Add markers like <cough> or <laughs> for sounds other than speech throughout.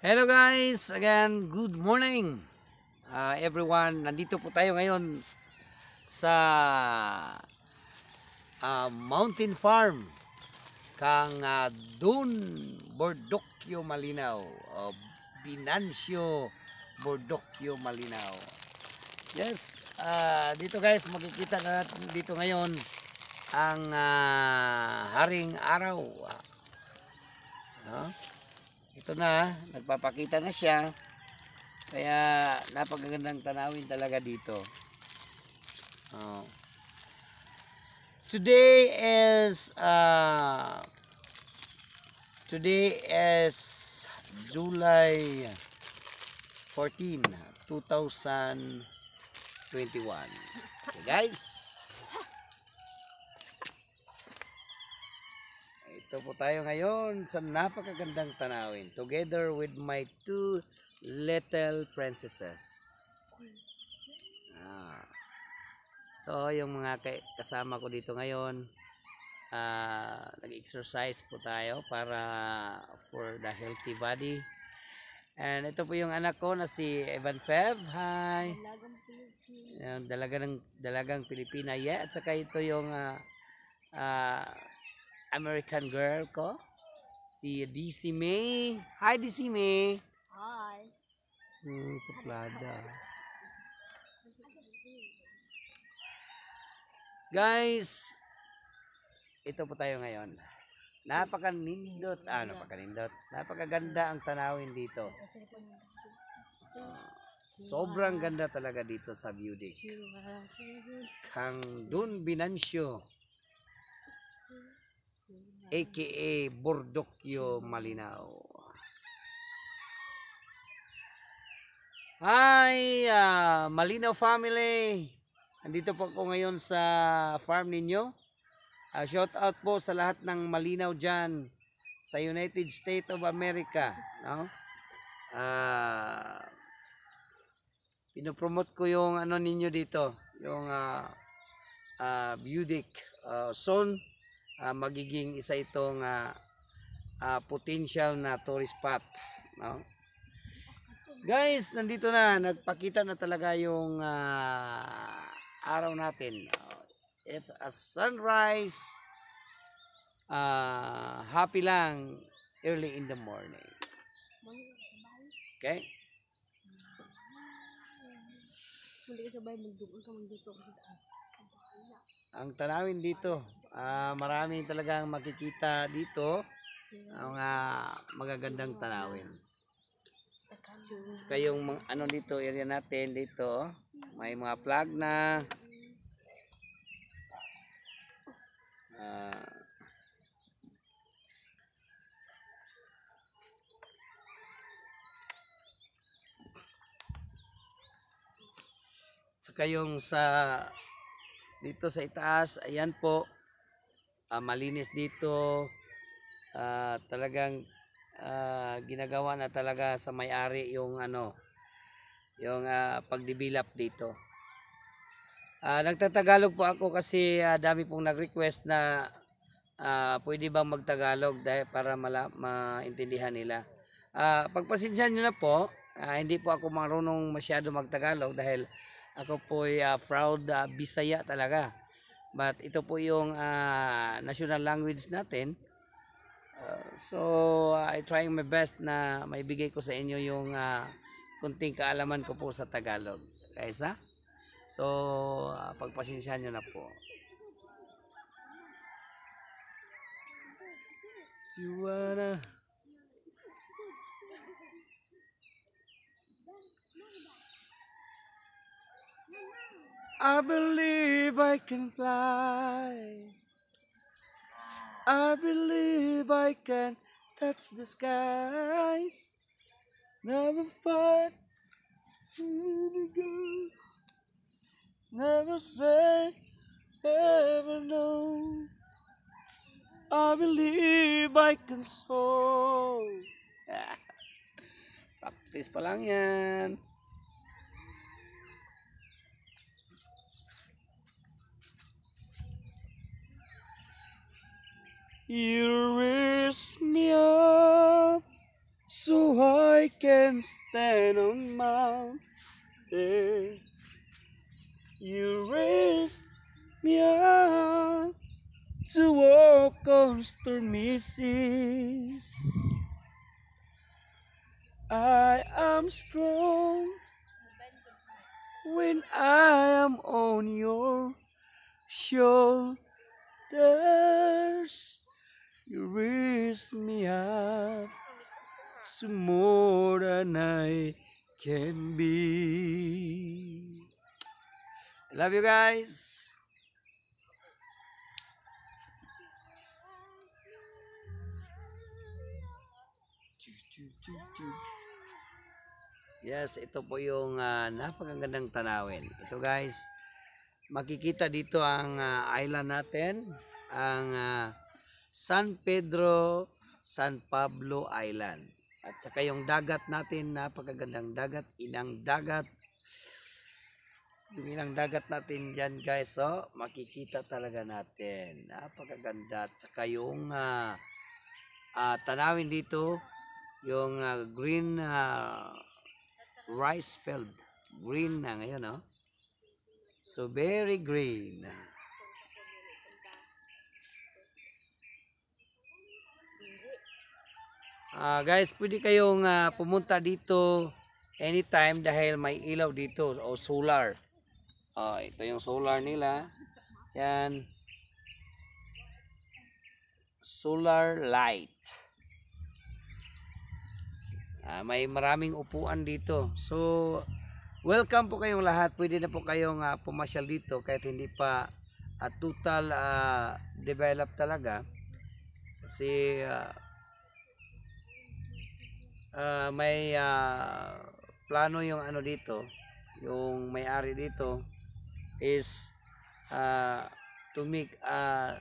Hello guys! Again, good morning uh, everyone. Nandito po tayo ngayon sa uh, Mountain Farm kang uh, Dun Bordocchio Malinaw o Binancio Bordocchio Malinaw. Yes, uh, dito guys makikita natin dito ngayon ang uh, haring araw. Huh? ito na nagpapakita na siya kaya napagagandang tanawin talaga dito oh. today is uh, today is July 14 2021 okay guys Dito po tayo ngayon sa napakagandang tanawin together with my two little princesses. Ah. So, yung mga kasama ko dito ngayon, uh, nag-exercise po tayo para for the healthy body. And ito po yung anak ko na si Evan Feb. Hi! Dalagang Pilipina. Dalagang, dalagang Pilipina. Yeah. At saka ito yung uh, uh, American girl ko, si DC May. Hi, DC May. Hi. Hmm, suplada. Guys, ito po tayo ngayon. Napakanindot, ah, napakanindot. Napakaganda ang tanawin dito. Ah, sobrang ganda talaga dito sa Budik. Kang Dun Binancio aka Bordokyo Malinao. Hi, uh, ah, Malinao family. Andito po ako ngayon sa farm ninyo. Uh, shout out po sa lahat ng Malinao diyan sa United States of America, no? Uh, pinopromote ko yung ano ninyo dito, yung uh, uh, Budic uh, Son uh, magiging isa itong uh, uh, potential na tourist spot. No? Guys, nandito na. Nagpakita na talaga yung uh, araw natin. It's a sunrise. Uh, happy lang early in the morning. Okay? Ang tanawin dito, uh, marami talagang makikita dito ang uh, magagandang tanawin. Saka yung mga, ano dito, area natin dito, may mga flag na uh, ah, saka yung sa dito sa itaas, ayan po uh, malinis dito uh, talagang uh, ginagawa na talaga sa may-ari yung ano yung uh, pagdevelop dito uh, nagtatagalog po ako kasi uh, dami pong nag-request na uh, pwede bang magtagalog dahil para mala maintindihan nila uh, pagpasensya nyo na po uh, hindi po ako marunong masyado magtagalog dahil ako po ay uh, proud uh, bisaya talaga But ito po yung uh, national language natin. Uh, so uh, I trying my best na maibigay ko sa inyo yung uh, kunting kaalaman ko po sa Tagalog. Guys So uh, pagpasensyahan nyo na po. Juana I believe I can fly. I believe I can touch the skies. Never fight, never go. Never say, ever know. I believe I can soar. <laughs> Practice pa yan. You raise me up so I can stand on mountain. You raise me up to walk on stormy seas. I am strong when I am on your shoulders. You raise me up to more than I can be. love you guys. Yes, ito po yung uh, napakagandang tanawin. Ito guys, makikita dito ang uh, island natin, ang uh, San Pedro, San Pablo Island. At saka yung dagat natin, napakagandang dagat, inang dagat. Yung inang dagat natin dyan guys, oh, makikita talaga natin. Napakaganda. At saka yung uh, uh, tanawin dito, yung uh, green uh, rice field. Green na ngayon, oh. So, very green. Uh, guys, pwede kayong uh, pumunta dito anytime dahil may ilaw dito o solar. Uh, ito yung solar nila. Yan. Solar light. Uh, may maraming upuan dito. So, welcome po kayong lahat. Pwede na po kayong uh, pumasyal dito kahit hindi pa uh, total uh, develop talaga. Kasi uh, uh, may uh, plano yung ano dito, yung may-ari dito is uh, to make a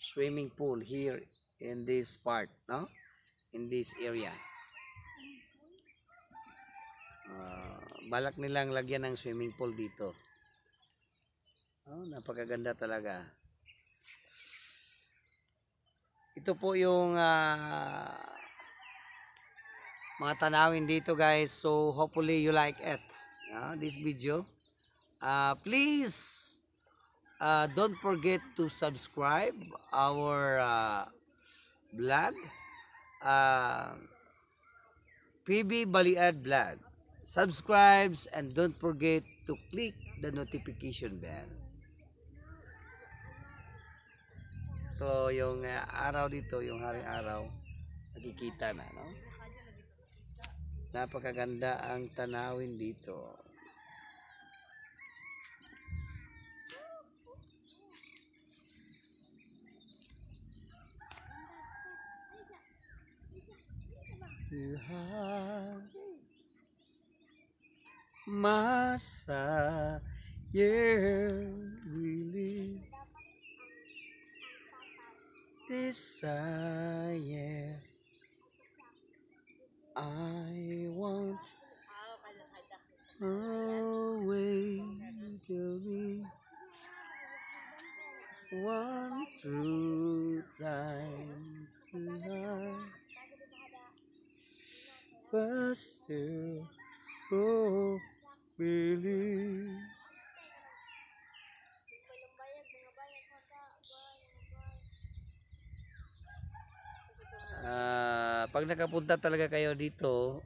swimming pool here in this part, no? In this area. Uh, balak nilang lagyan ng swimming pool dito. Oh, napakaganda talaga. Ito po yung uh, mga tanawin dito guys. So hopefully you like it. Uh, this video. Uh, please uh, don't forget to subscribe our uh, vlog. Uh, PB Baliad Vlog. Subscribes and don't forget to click the notification bell. to yung uh, araw dito, yung haring araw, nakikita na, no? Napakaganda ang tanawin dito. Masa, yeah, we live desire. I want away to be one true time to have pursue oh believe uh, pag nakapunta talaga kayo dito,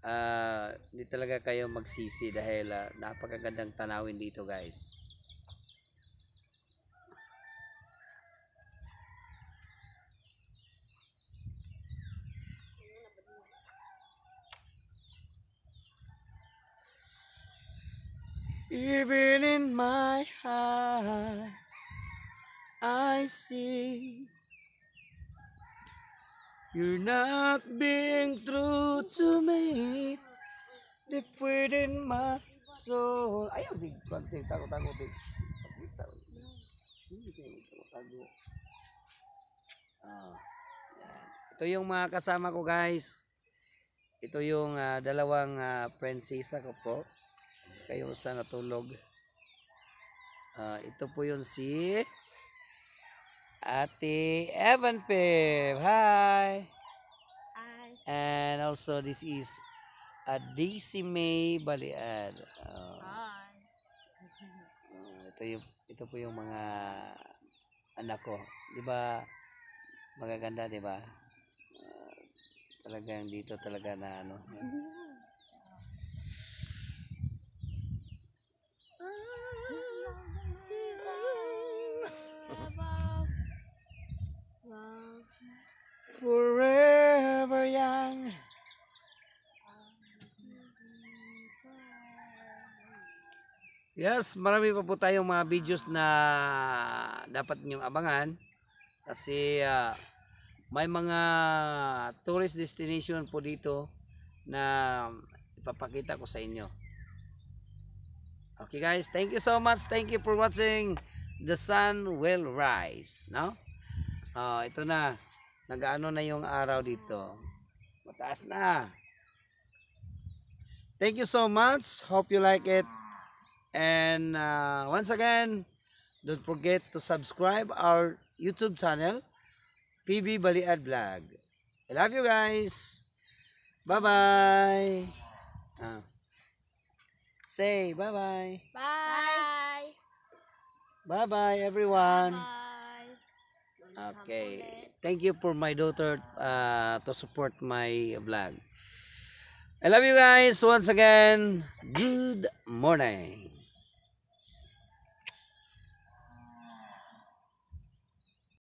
uh, hindi talaga kayo magsisi dahil uh, napakagandang tanawin dito guys. Even in my heart, I see You're not being true to me. Deep in my soul. Ayaw, big. Big, tago, tago, big. Big, tago. Hindi kayo magtago. Ah. Ito yung mga kasama ko, guys. Ito yung uh, dalawang uh, prinsesa ko po. Kayo sa natulog. Uh, ito po yung si Ate Evan Pib. Hi. Hi. And also this is uh, Daisy May Baliad. Oh. Hi. ito, yung, ito po yung mga anak ko. Di ba? Magaganda, di ba? Uh, talagang dito talaga na ano. <laughs> Forever young. Yes, marami pa po tayong mga videos na dapat ninyong abangan kasi uh, may mga tourist destination po dito na ipapakita ko sa inyo. Okay guys, thank you so much. Thank you for watching. The sun will rise, no? Oh, ito na. Nagaano na yung araw dito. Mataas na. Thank you so much. Hope you like it. And uh, once again, don't forget to subscribe our YouTube channel, PB Baliad Vlog. I love you guys. Bye-bye. Ah. Say bye-bye. Bye. Bye-bye, everyone. Bye -bye. Okay. Eh. Thank you for my daughter uh, to support my vlog. I love you guys once again. Good morning.